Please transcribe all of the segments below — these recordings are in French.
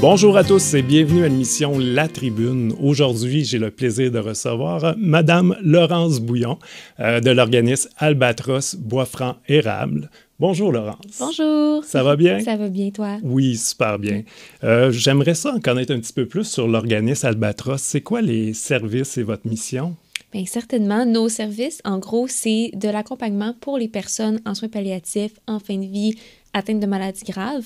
Bonjour à tous et bienvenue à l'émission La Tribune. Aujourd'hui, j'ai le plaisir de recevoir euh, Madame Laurence Bouillon euh, de l'organisme Albatros Bois-Franc Érable. Bonjour Laurence. Bonjour. Ça va bien? Ça va bien, toi? Oui, super bien. Euh, j'aimerais ça en connaître un petit peu plus sur l'organisme Albatros. C'est quoi les services et votre mission? Bien, certainement, nos services, en gros, c'est de l'accompagnement pour les personnes en soins palliatifs, en fin de vie, atteintes de maladies graves,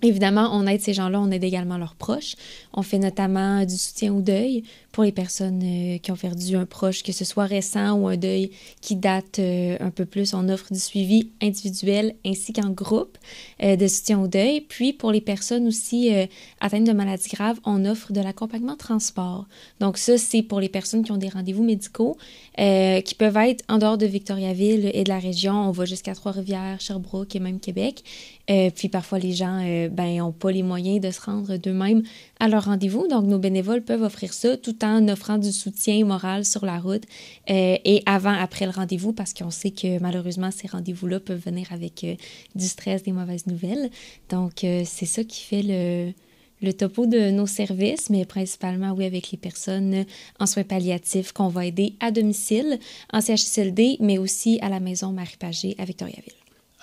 Évidemment, on aide ces gens-là, on aide également leurs proches. On fait notamment du soutien au deuil pour les personnes euh, qui ont perdu un proche, que ce soit récent ou un deuil qui date euh, un peu plus. On offre du suivi individuel ainsi qu'en groupe euh, de soutien au deuil. Puis pour les personnes aussi atteintes de maladies graves, on offre de l'accompagnement transport. Donc ça, c'est pour les personnes qui ont des rendez-vous médicaux qui peuvent être en dehors de Victoriaville et de la région. On va jusqu'à Trois-Rivières, Sherbrooke et même Québec. Euh, puis parfois, les gens euh, n'ont ben, ont pas les moyens de se rendre d'eux-mêmes à leur rendez-vous. Donc, nos bénévoles peuvent offrir ça tout en offrant du soutien moral sur la route euh, et avant, après le rendez-vous, parce qu'on sait que malheureusement, ces rendez-vous-là peuvent venir avec du stress, des mauvaises nouvelles. Donc, c'est ça qui fait le, le topo de nos services, mais principalement, oui, avec les personnes en soins palliatifs qu'on va aider à domicile, en CHSLD, mais aussi à la maison Marie-Pagé à Victoriaville.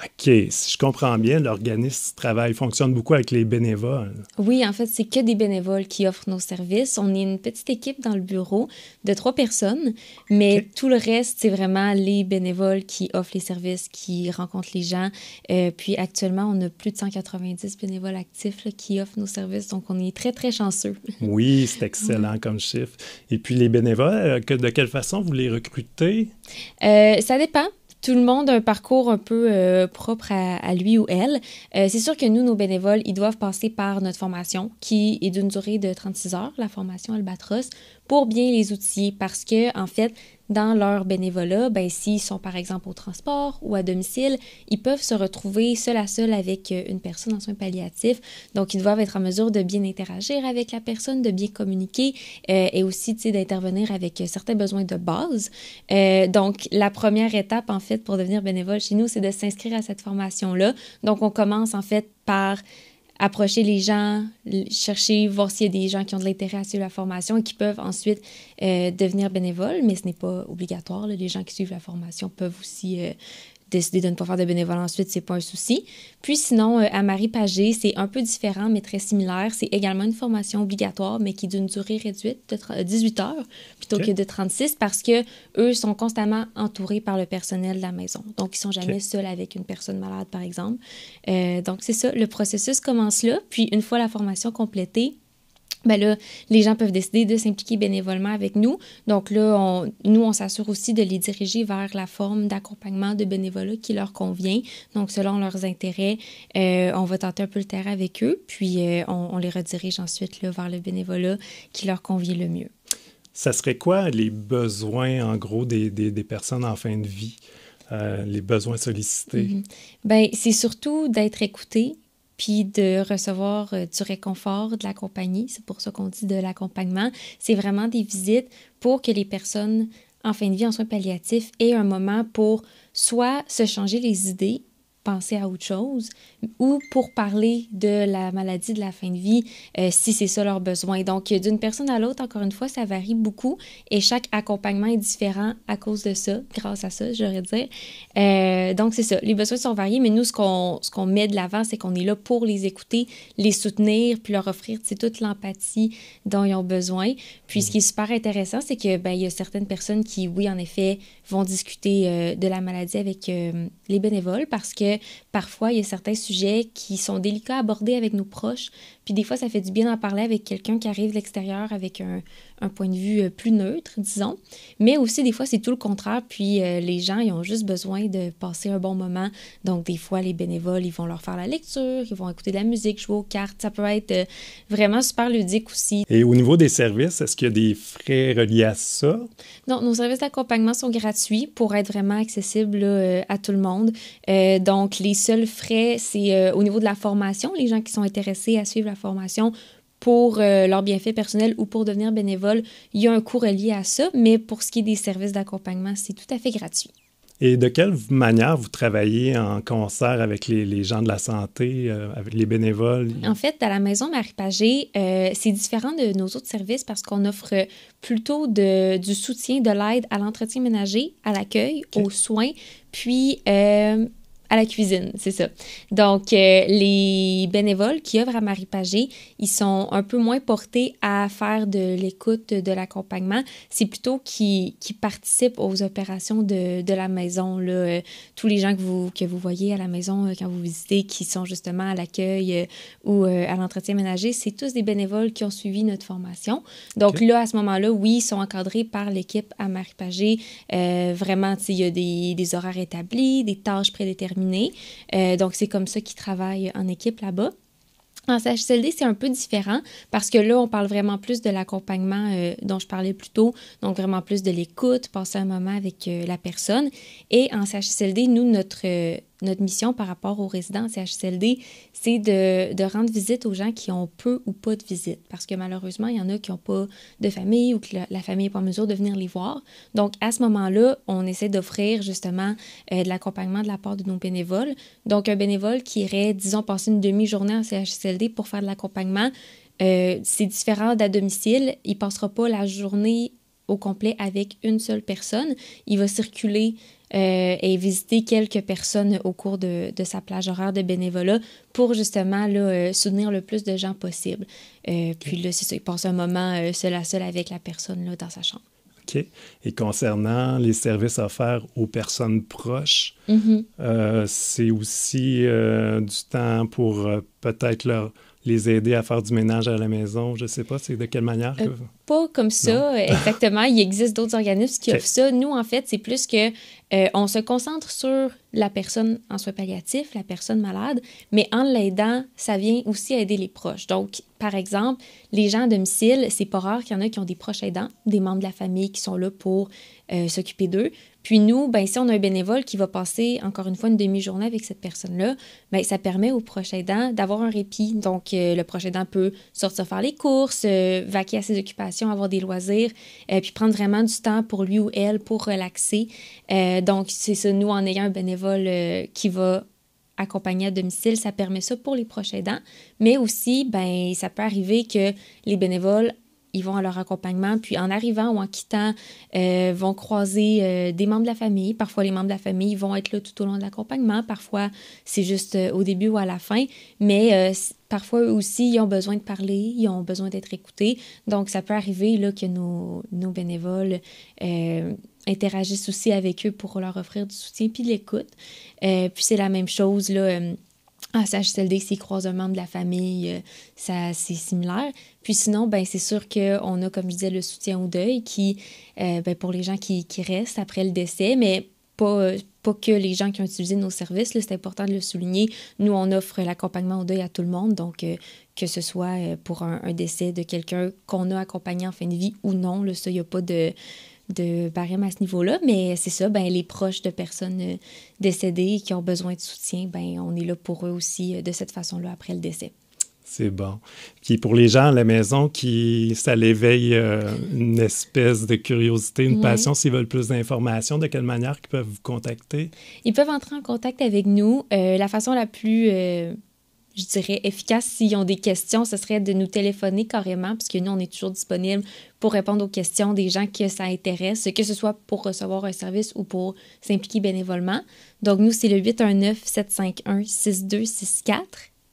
OK, si je comprends bien, l'organisme travaille, fonctionne beaucoup avec les bénévoles. Oui, en fait, c'est que des bénévoles qui offrent nos services. On est une petite équipe dans le bureau de trois personnes, mais tout le reste, c'est vraiment les bénévoles qui offrent les services, qui rencontrent les gens. Euh, puis actuellement, on a plus de 190 bénévoles actifs qui offrent nos services, donc on est très, très chanceux. oui, c'est excellent comme chiffre. Et puis les bénévoles, euh, de quelle façon vous les recrutez? Euh, ça dépend tout le monde a un parcours un peu euh, propre à, lui ou elle. Euh, c'est sûr que nous, nos bénévoles, ils doivent passer par notre formation qui est d'une durée de 36 heures, la formation Albatros, pour bien les outils, parce que, en fait, dans leur bénévolat, ben, s'ils sont par exemple au transport ou à domicile, ils peuvent se retrouver seul à seul avec euh, une personne en soins palliatifs. Donc, ils doivent être en mesure de bien interagir avec la personne, de bien communiquer euh, et aussi d'intervenir avec euh, certains besoins de base. donc, la première étape, en fait, pour devenir bénévole chez nous, c'est de s'inscrire à cette formation-là. Donc, on commence en fait par approcher les gens, chercher, voir s'il y a des gens qui ont de l'intérêt à suivre la formation et qui peuvent ensuite euh, devenir bénévoles, mais ce n'est pas obligatoire. Les gens qui suivent la formation peuvent aussi euh, décider de ne pas faire de bénévolat ensuite, c'est pas un souci. Puis sinon, euh, à Marie Pagé, c'est un peu différent, mais très similaire. C'est également une formation obligatoire, mais qui est d'une durée réduite de 18 euh, heures plutôt que de 36, parce que eux sont constamment entourés par le personnel de la maison. Donc, ils sont jamais seuls avec une personne malade, par exemple. Euh, donc, c'est ça, le processus commence là. Puis, une fois la formation complétée, ben là, les gens peuvent décider de s'impliquer bénévolement avec nous. Donc là, nous, on s'assure aussi de les diriger vers la forme d'accompagnement de bénévolat qui leur convient. Donc, selon leurs intérêts, euh, on va tenter un peu le terrain avec eux, puis euh, on, les redirige ensuite vers le bénévolat qui leur convient le mieux. Ça serait quoi les besoins, en gros, des, personnes en fin de vie? Euh, les besoins sollicités? Mm-hmm. Ben, c'est surtout d'être écouté, puis de recevoir euh, du réconfort de la compagnie. C'est pour ça qu'on dit de l'accompagnement. C'est vraiment des visites pour que les personnes en fin de vie en soins palliatifs aient un moment pour soit se changer les idées penser à autre chose ou pour parler de la maladie de la fin de vie euh, si c'est ça leur besoin. Donc, euh, d'une personne à l'autre, encore une fois, ça varie beaucoup et chaque accompagnement est différent à cause de ça, grâce à ça, j'aurais dire. Euh, donc, c'est ça. Les besoins sont variés, mais nous, ce qu'on ce met de l'avant, c'est qu'on est là pour les écouter, les soutenir, puis leur offrir toute l'empathie dont ils ont besoin. Puis, mm-hmm. ce qui est super intéressant, c'est que ben, il y a certaines personnes qui, oui, en effet, vont discuter euh, de la maladie avec euh, les bénévoles parce que parfois, il y a certains sujets qui sont délicats à aborder avec nos proches. Puis des fois, ça fait du bien d'en parler avec quelqu'un qui arrive de l'extérieur avec un, un, point de vue euh, plus neutre, disons. Mais aussi, des fois, c'est tout le contraire. Puis les gens, ils ont juste besoin de passer un bon moment. Donc, des fois, les bénévoles, ils vont leur faire la lecture, ils vont écouter de la musique, jouer aux cartes. Ça peut être vraiment super ludique aussi. Et au niveau des services, est-ce qu'il y a des frais reliés à ça? Non, nos services d'accompagnement sont gratuits pour être vraiment accessible euh, à tout le monde. Euh, donc, les seuls frais, c'est euh, au niveau de la formation, les gens qui sont intéressés à suivre la formation pour leur bienfait personnel ou pour devenir bénévole, il y a un coût relié à ça, mais pour ce qui est des services d'accompagnement, c'est tout à fait gratuit. Et de quelle manière vous travaillez en concert avec les, gens de la santé, euh, avec les bénévoles? En fait, à la Maison Marie-Pagé, euh, c'est différent de nos autres services parce qu'on offre plutôt du soutien, de l'aide à l'entretien ménager, à l'accueil, aux soins, puis euh, la cuisine, c'est ça. Donc, euh, les bénévoles qui œuvrent à Marie Pagé, ils sont un peu moins portés à faire de l'écoute, de l'accompagnement. C'est plutôt qui, qui participent aux opérations de, la maison. Là. Euh, tous les gens que vous, que vous voyez à la maison euh, quand vous visitez, qui sont justement à l'accueil ou à l'entretien ménager, c'est tous des bénévoles qui ont suivi notre formation. Donc là, à ce moment-là, oui, ils sont encadrés par l'équipe à Marie Pagé. vraiment, il y a des, des horaires établis, des tâches prédéterminées euh, donc, c'est comme ça qu'ils travaillent en équipe là-bas. En CHSLD, c'est un peu différent parce que là, on parle vraiment plus de l'accompagnement euh, dont je parlais plus tôt, donc vraiment plus de l'écoute, passer un moment avec euh, la personne. Et en CHSLD, nous, notre, notre mission par rapport aux résidents CHSLD, c'est de, rendre visite aux gens qui ont peu ou pas de visite. Parce que malheureusement, il y en a qui n'ont pas de famille ou que la, famille n'est pas en mesure de venir les voir. Donc, à ce moment-là, on essaie d'offrir justement euh, de l'accompagnement de la part de nos bénévoles. Donc, un bénévole qui irait, disons, passer une demi-journée en CHSLD pour faire de l'accompagnement, euh, c'est différent d'à domicile. Il ne passera pas la journée au complet avec une seule personne. Il va circuler euh, et visiter quelques personnes au cours de, sa plage horaire de bénévolat pour justement euh, soutenir le plus de gens possible. Euh, puis là, c'est ça, il passe un moment seul à seul avec la personne là, dans sa chambre. OK. Et concernant les services offerts aux personnes proches, mm-hmm. c'est aussi du temps pour peut-être leur les aider à faire du ménage à la maison? Je ne sais pas, c'est de quelle manière? Euh, pas comme ça, euh, exactement. Il existe d'autres organismes qui offrent ça. Nous, en fait, c'est plus que euh, on se concentre sur la personne en soins palliatifs, la personne malade, mais en l'aidant, ça vient aussi aider les proches. Donc, par exemple, les gens à domicile, c'est pas rare qu'il y en a qui ont des proches aidants, des membres de la famille qui sont là pour s'occuper d'eux. Puis nous, ben, si on a un bénévole qui va passer encore une fois une demi-journée avec cette personne-là, ben, ça permet au prochain aidant d'avoir un répit. Donc, euh, le prochain aidant peut sortir faire les courses, euh, vaquer à ses occupations, avoir des loisirs, euh, puis prendre vraiment du temps pour lui ou elle pour relaxer. donc, c'est ça, nous, en ayant un bénévole qui va accompagner à domicile, ça permet ça pour les prochains aidants, mais aussi, ben, ça peut arriver que les bénévoles ils vont à leur accompagnement, puis en arrivant ou en quittant, euh, vont croiser euh, des membres de la famille. Parfois, les membres de la famille vont être là tout au long de l'accompagnement. Parfois, c'est juste euh, au début ou à la fin. Mais euh, parfois, eux aussi, ils ont besoin de parler, ils ont besoin d'être écoutés. Donc, ça peut arriver là, que nos, nos bénévoles interagissent aussi avec eux pour leur offrir du soutien puis de l'écoute. puis, c'est la même chose là ah, CHSLD, s'ils croisent un membre de la famille, euh, ça c'est similaire. Puis sinon, ben c'est sûr qu'on a, comme je disais, le soutien au deuil qui, euh, ben, pour les gens qui, restent après le décès, mais euh, pas, que les gens qui ont utilisé nos services, c'est important de le souligner. Nous, on offre l'accompagnement au deuil à tout le monde, donc que ce soit pour un, décès de quelqu'un qu'on a accompagné en fin de vie ou non, là, ça, il n'y a pas de de barème à ce niveau-là, mais c'est ça, ben, les proches de personnes euh, décédées qui ont besoin de soutien, ben, on est là pour eux aussi euh, de cette façon-là après le décès. C'est bon. Puis pour les gens à la maison, qui ça l'éveille euh, une espèce de curiosité, une passion, s'ils veulent plus d'informations, de quelle manière ils peuvent vous contacter? Ils peuvent entrer en contact avec nous. la façon la plus je dirais, efficace, S'ils ont des questions, ce serait de nous téléphoner carrément, puisque nous, on est toujours disponible pour répondre aux questions des gens que ça intéresse, que ce soit pour recevoir un service ou pour s'impliquer bénévolement. Donc, nous, c'est le 819-751-6264.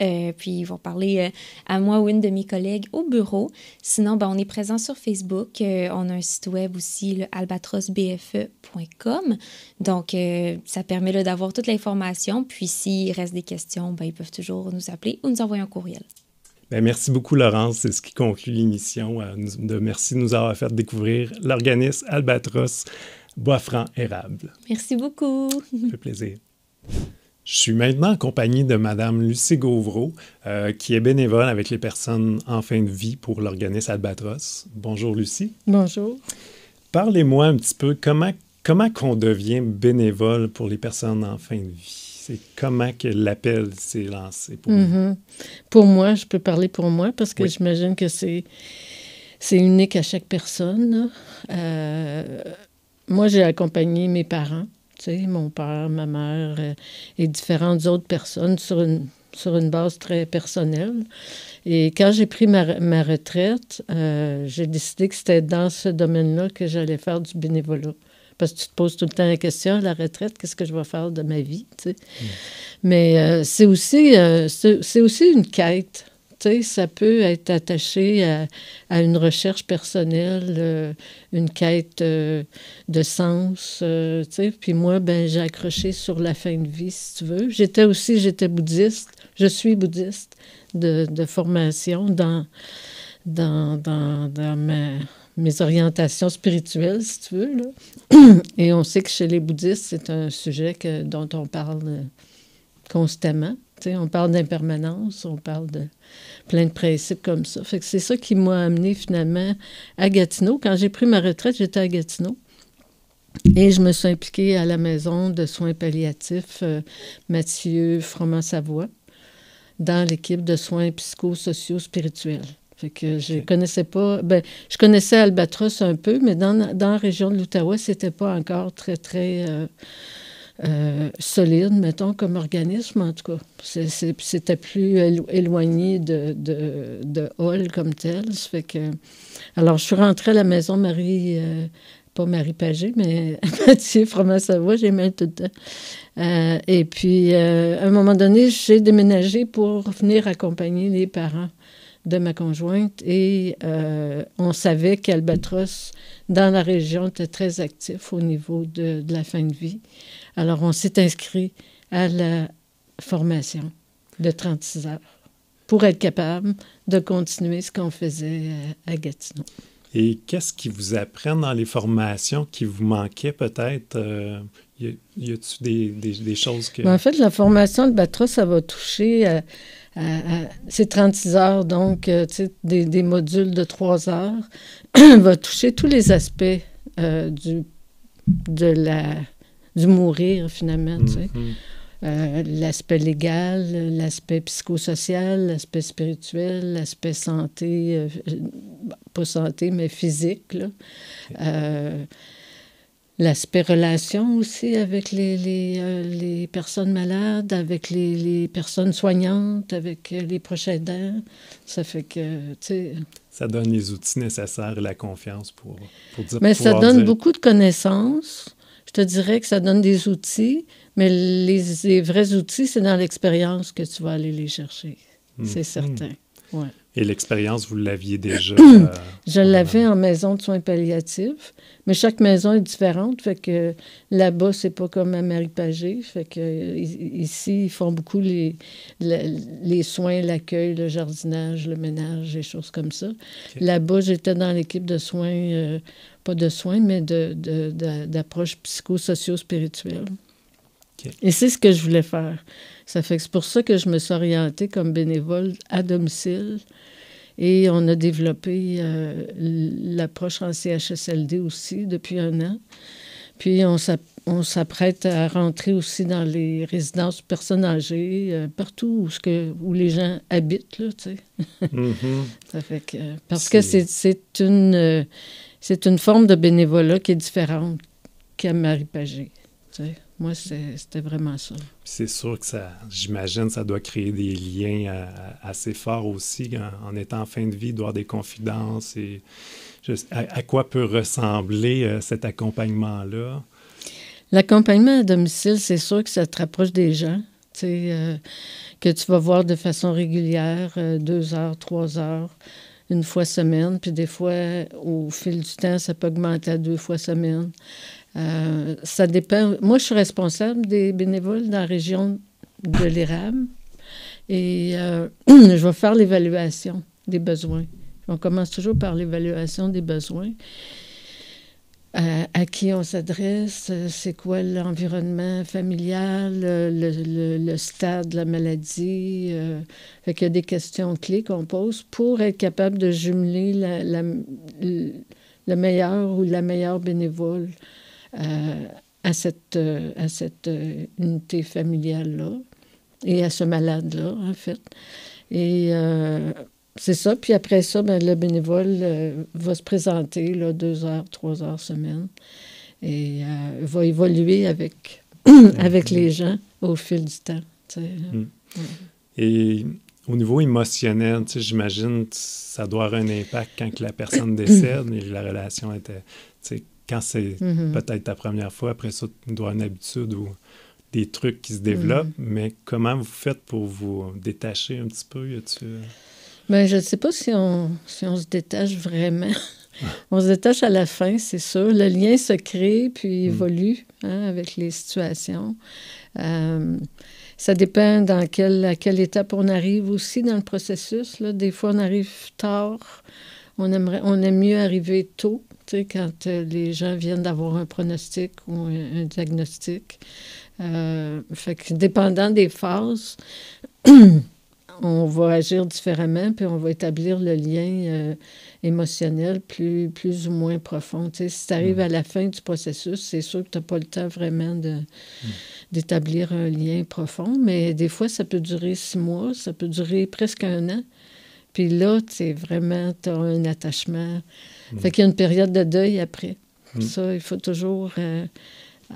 Euh, puis ils vont parler euh, à moi ou une de mes collègues au bureau. Sinon, ben, on est présent sur Facebook. Euh, on a un site web aussi, le albatrosbfe.com. Donc, ça permet d'avoir toute l'information. Puis s'il reste des questions, ben, ils peuvent toujours nous appeler ou nous envoyer un courriel. Ben, merci beaucoup, Laurence. C'est ce qui conclut l'émission. merci de nous avoir fait découvrir l'organisme Albatros Bois Franc Érable. Merci beaucoup. Ça fait plaisir. Je suis maintenant en compagnie de Madame Lucie Gauvreau, euh, qui est bénévole avec les personnes en fin de vie pour l'organisme Albatros. Bonjour Lucie. Bonjour. Parlez-moi un petit peu comment comment qu'on devient bénévole pour les personnes en fin de vie. C'est comment que l'appel s'est lancé pour vous? Mhm. Pour moi, je peux parler pour moi parce que j'imagine que c'est c'est unique à chaque personne. Euh, moi, j'ai accompagné mes parents mon père, ma mère euh, et différentes autres personnes sur une, sur une base très personnelle. Et quand j'ai pris ma, retraite, euh, j'ai décidé que c'était dans ce domaine-là que j'allais faire du bénévolat. Parce que tu te poses tout le temps la question, la retraite, qu'est-ce que je vais faire de ma vie? Mm. Mais euh, c'est aussi, c'est aussi une quête ça peut être attaché à, une recherche personnelle, euh, une quête euh, de sens. Euh, puis moi, ben, j'ai accroché sur la fin de vie, si tu veux. J'étais aussi, j'étais bouddhiste. Je suis bouddhiste de, formation dans, dans, dans, mes orientations spirituelles, si tu veux. Et on sait que chez les bouddhistes, c'est un sujet que, dont on parle constamment on parle d'impermanence, on parle de plein de principes comme ça. Fait que c'est ça qui m'a amené finalement à Gatineau. Quand j'ai pris ma retraite, j'étais à Gatineau. Et je me suis impliquée à la maison de soins palliatifs euh, Mathieu Froment-Savoie dans l'équipe de soins psychosociaux spirituels. Fait que je connaissais pas. Ben, je connaissais Albatros un peu, mais dans, dans la région de l'Outaouais, c'était pas encore très, très. Euh, euh, solide, mettons, comme organisme, en tout cas. C'était plus éloigné de, de, Hall comme tel. fait que... Alors, je suis rentrée à la maison Marie... Euh, pas Marie Pagé, mais Mathieu Froment Savoie, j'aimais tout le temps. Euh, et puis, à un moment donné, j'ai déménagé pour venir accompagner les parents de ma conjointe et on savait qu'Albatros, dans la région, était très actif au niveau de la fin de vie. Alors, on s'est inscrit à la formation de 36 heures pour être capable de continuer ce qu'on faisait euh, à Gatineau. Et qu'est-ce qui vous apprend dans les formations qui vous manquaient peut-être? Il euh, y a t des, choses que... Ben, en fait, la formation de Batra, ça va toucher euh, à, ces 36 heures, donc des, modules de 3 heures, va toucher tous les aspects de la du mourir, finalement. tu sais. Mm-hmm. Euh, l'aspect légal, l'aspect psychosocial, l'aspect spirituel, l'aspect santé, euh, pas santé, mais physique. Euh, l'aspect relation aussi avec les, les, les, personnes malades, avec les, personnes soignantes, avec les proches aidants. Ça fait que, tu sais... Ça donne les outils nécessaires et la confiance pour, pour dire... Mais ça donne beaucoup de connaissances je te dirais que ça donne des outils, mais les, vrais outils, c'est dans l'expérience que tu vas aller les chercher. Hmm. C'est certain. Hmm. Ouais. Et l'expérience, vous l'aviez déjà? Euh, je l'avais en maison de soins palliatifs, mais chaque maison est différente. Fait que là-bas, c'est pas comme à Marie-Pagé. Fait que ici, ils font beaucoup les, les, soins, l'accueil, le jardinage, le ménage, des choses comme ça. Là-bas, j'étais dans l'équipe de soins, euh, pas de soins, mais d'approche de, de, psychosociaux spirituelle. Et c'est ce que je voulais faire. Ça fait que c'est pour ça que je me suis orientée comme bénévole à domicile. Et on a développé euh, l'approche en CHSLD aussi depuis un an. Puis on s'apprête à rentrer aussi dans les résidences de personnes âgées, euh, partout où, ce les gens habitent, là, mm-hmm. Ça fait que, parce que c'est une, euh, une forme de bénévolat qui est différente qu'à Marie-Pagé, moi, c'était vraiment ça. C'est sûr que ça, j'imagine, ça doit créer des liens euh, assez forts aussi en, étant en fin de vie, d'avoir des confidences. Et à, quoi peut ressembler euh, cet accompagnement-là? L'accompagnement à domicile, c'est sûr que ça te rapproche des gens. Euh, que tu vas voir de façon régulière, deux heures, trois heures, une fois semaine, puis des fois, au fil du temps, ça peut augmenter à deux fois semaine. Euh, ça dépend. Moi, je suis responsable des bénévoles dans la région de l'IRAM et euh, je vais faire l'évaluation des besoins. On commence toujours par l'évaluation des besoins. Euh, à, qui on s'adresse, c'est quoi l'environnement familial, le, stade de la maladie. Il y a des questions clés qu'on pose pour être capable de jumeler la, le meilleur ou la meilleure bénévole. Euh, à cette, euh, à cette euh, unité familiale-là et à ce malade-là, en fait. Et c'est ça. Puis après ça, ben, le bénévole va se présenter là, deux heures, trois heures semaine et va évoluer avec, avec les gens au fil du temps. Mm. Et au niveau émotionnel, j'imagine que j'imagine ça doit avoir un impact quand la personne décède et la relation était quand c'est mhm. peut-être ta première fois, après ça, tu dois avoir une habitude ou des trucs qui se développent, mhm. mais comment vous faites pour vous détacher un petit peu? Euh? Ben, je ne sais pas si on, si on se détache vraiment. on se détache à la fin, c'est sûr. Le lien se crée puis mhm. évolue hein, avec les situations. Euh, ça dépend dans quel à quelle étape on arrive aussi dans le processus. Là. Des fois, on arrive tard. On, aimerait, on aime mieux arriver tôt quand euh, les gens viennent d'avoir un pronostic ou un, diagnostic. Euh, fait que dépendant des phases, on va agir différemment, puis on va établir le lien euh, émotionnel plus, plus ou moins profond. si tu arrives mm. à la fin du processus, c'est sûr que tu n'as pas le temps vraiment de, mm. d'établir un lien profond, mais des fois, ça peut durer six mois, ça peut durer presque un an. Puis là, tu vraiment, tu as un attachement. Mm. Fait qu'il y a une période de deuil après. Mm. ça, il faut toujours euh,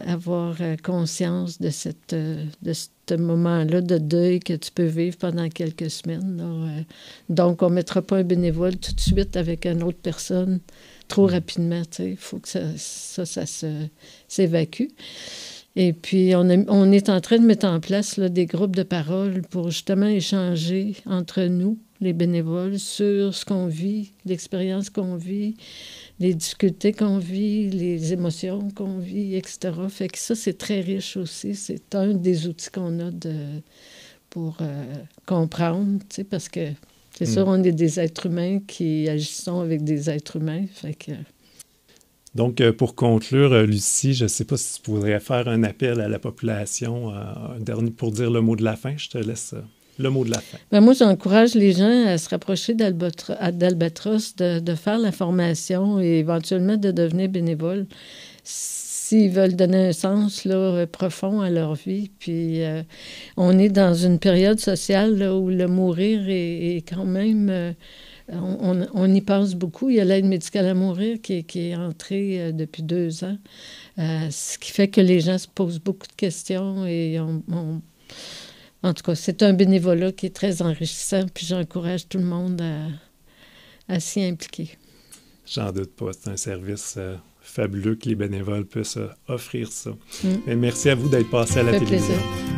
avoir euh, conscience de, cette, euh, de ce moment-là de deuil que tu peux vivre pendant quelques semaines. Donc, on ne mettra pas un bénévole tout de suite avec une autre personne trop mm. rapidement. Il faut que ça, ça, s'évacue. Et puis, on, on, est en train de mettre en place des groupes de parole pour justement échanger entre nous les bénévoles sur ce qu'on vit, l'expérience qu'on vit, les difficultés qu'on vit, les émotions qu'on vit, etc. Fait que ça, c'est très riche aussi. C'est un des outils qu'on a de, pour euh, comprendre, parce que c'est sûr, mm. on est des êtres humains qui agissons avec des êtres humains. Donc, euh, pour conclure, euh, Lucie, je ne sais pas si tu voudrais faire un appel à la population pour dire le mot de la fin. Je te laisse le mot de la fin. Ben, moi, j'encourage les gens à se rapprocher d'Albatros, de, faire la formation et éventuellement de devenir bénévole s'ils veulent donner un sens profond à leur vie. Puis euh, on est dans une période sociale où le mourir est, quand même... Euh, on, y pense beaucoup. Il y a l'aide médicale à mourir qui, est entrée euh, depuis deux ans, ce qui fait que les gens se posent beaucoup de questions et on en tout cas, c'est un bénévolat qui est très enrichissant, puis j'encourage tout le monde à, s'y impliquer. J'en doute pas, c'est un service euh, fabuleux que les bénévoles puissent euh, offrir ça. Et mm. merci à vous d'être passé à la télévision.